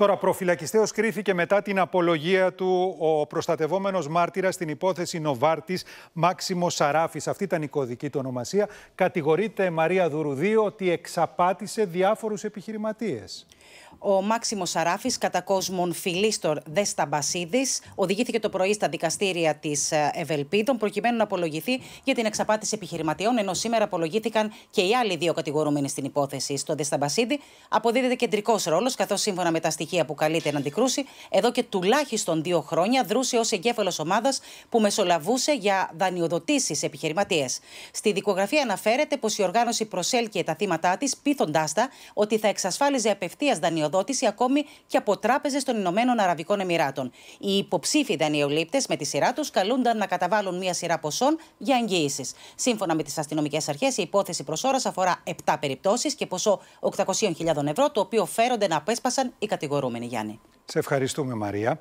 Τώρα προφυλακιστέως κρίθηκε μετά την απολογία του ο προστατευόμενος μάρτυρας στην υπόθεση Νοβάρτης Μάξιμος Σαράφης. Αυτή ήταν η κωδική του ονομασία. Κατηγορείται Μαρία Δουρουδίου ότι εξαπάτησε διάφορους επιχειρηματίες. Ο Μάξιμος Σαράφης, κατά κόσμον φιλίστορ Δεσταμπασίδης, οδηγήθηκε το πρωί στα δικαστήρια της ε, Ευελπίδων προκειμένου να απολογηθεί για την εξαπάτηση επιχειρηματιών, ενώ σήμερα απολογήθηκαν και οι άλλοι δύο κατηγορούμενοι στην υπόθεση. Στο Δεσταμπασίδη αποδίδεται κεντρικός ρόλος, καθώς σύμφωνα με τα στοιχεία επιτυχία αποκαλείται να αντικρούσει, εδώ και τουλάχιστον δύο χρόνια δρούσε ως εγκέφαλος ομάδας που μεσολαβούσε για δανειοδοτήσεις επιχειρηματίες. Στη δικογραφία αναφέρεται πως η οργάνωση προσέλκυε τα θύματα της, πείθοντάς τα ότι θα εξασφάλιζε απευθείας δανειοδότηση ακόμη και από τράπεζες των Ηνωμένων Αραβικών Εμμυράτων. Οι υποψήφοι δανειολήπτες με τη σειρά τους καλούνταν να καταβάλουν μία σειρά ποσών για εγγύησεις. Σύμφωνα με τις αστυνομικές αρχές, η υπόθεση προσώρα αφορά 7 περιπτώσεις και ποσό 800.000 ευρώ, το οποίο φέρονται να απέσπασαν οι κατηγορίες θεωρούμενοι, Γιάννη. Σε ευχαριστούμε, Μαρία.